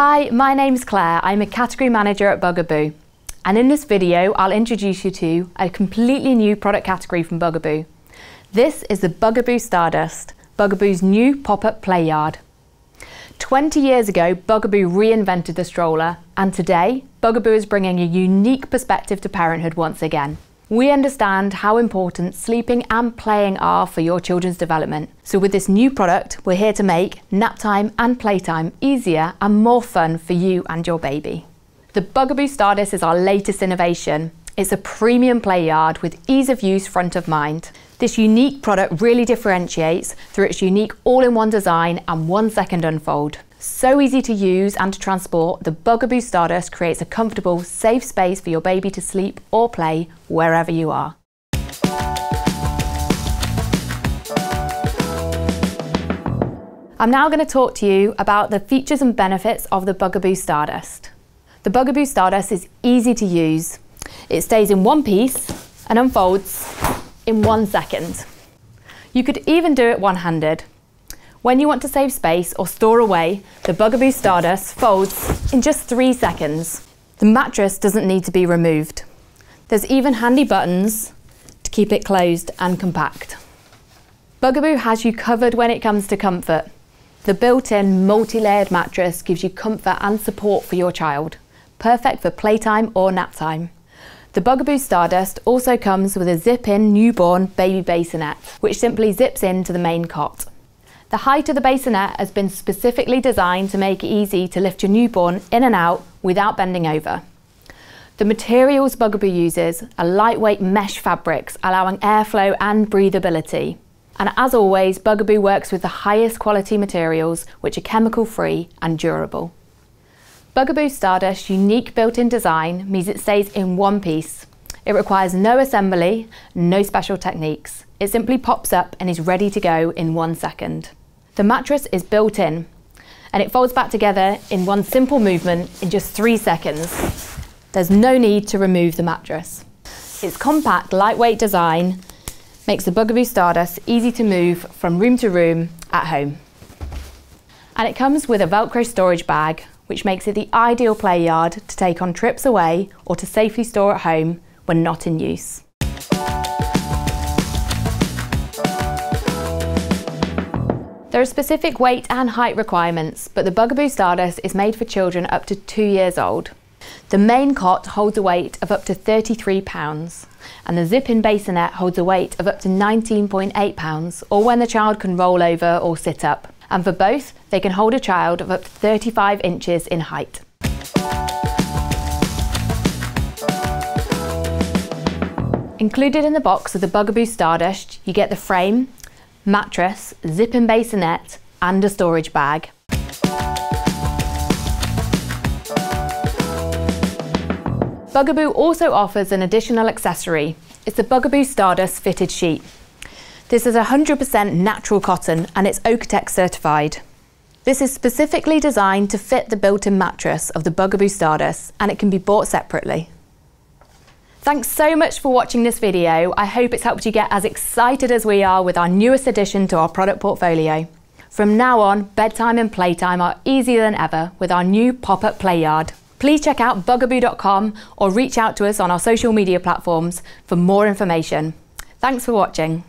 Hi, my name's Claire. I'm a category manager at Bugaboo. And in this video, I'll introduce you to a completely new product category from Bugaboo. This is the Bugaboo Stardust, Bugaboo's new pop-up play yard. 20 years ago, Bugaboo reinvented the stroller, and today, Bugaboo is bringing a unique perspective to parenthood once again. We understand how important sleeping and playing are for your children's development. So, with this new product, we're here to make nap time and playtime easier and more fun for you and your baby. The Bugaboo Stardust is our latest innovation. It's a premium play yard with ease of use front of mind. This unique product really differentiates through its unique all in one design and one second unfold. So easy to use and to transport, the Bugaboo Stardust creates a comfortable, safe space for your baby to sleep or play wherever you are. I'm now going to talk to you about the features and benefits of the Bugaboo Stardust. The Bugaboo Stardust is easy to use. It stays in one piece and unfolds in one second. You could even do it one-handed. When you want to save space or store away, the Bugaboo Stardust folds in just three seconds. The mattress doesn't need to be removed. There's even handy buttons to keep it closed and compact. Bugaboo has you covered when it comes to comfort. The built-in multi-layered mattress gives you comfort and support for your child, perfect for playtime or nap time. The Bugaboo Stardust also comes with a zip-in newborn baby bassinet, which simply zips into the main cot. The height of the bassinet has been specifically designed to make it easy to lift your newborn in and out without bending over. The materials Bugaboo uses are lightweight mesh fabrics, allowing airflow and breathability. And as always, Bugaboo works with the highest quality materials, which are chemical free and durable. Bugaboo Stardust's unique built-in design means it stays in one piece. It requires no assembly, no special techniques. It simply pops up and is ready to go in one second. The mattress is built in and it folds back together in one simple movement in just three seconds. There's no need to remove the mattress. Its compact, lightweight design makes the Bugaboo Stardust easy to move from room to room at home. And it comes with a Velcro storage bag, which makes it the ideal play yard to take on trips away or to safely store at home when not in use. There are specific weight and height requirements, but the Bugaboo Stardust is made for children up to two years old. The main cot holds a weight of up to 33 pounds, and the zip-in bassinet holds a weight of up to 19.8 pounds, or when the child can roll over or sit up. And for both, they can hold a child of up to 35 inches in height. Included in the box of the Bugaboo Stardust, you get the frame, mattress, zip bassinet, and a storage bag. Bugaboo also offers an additional accessory. It's the Bugaboo Stardust fitted sheet. This is 100% natural cotton and it's Okotex certified. This is specifically designed to fit the built-in mattress of the Bugaboo Stardust and it can be bought separately. Thanks so much for watching this video. I hope it's helped you get as excited as we are with our newest addition to our product portfolio. From now on, bedtime and playtime are easier than ever with our new pop-up play yard. Please check out bugaboo.com or reach out to us on our social media platforms for more information. Thanks for watching.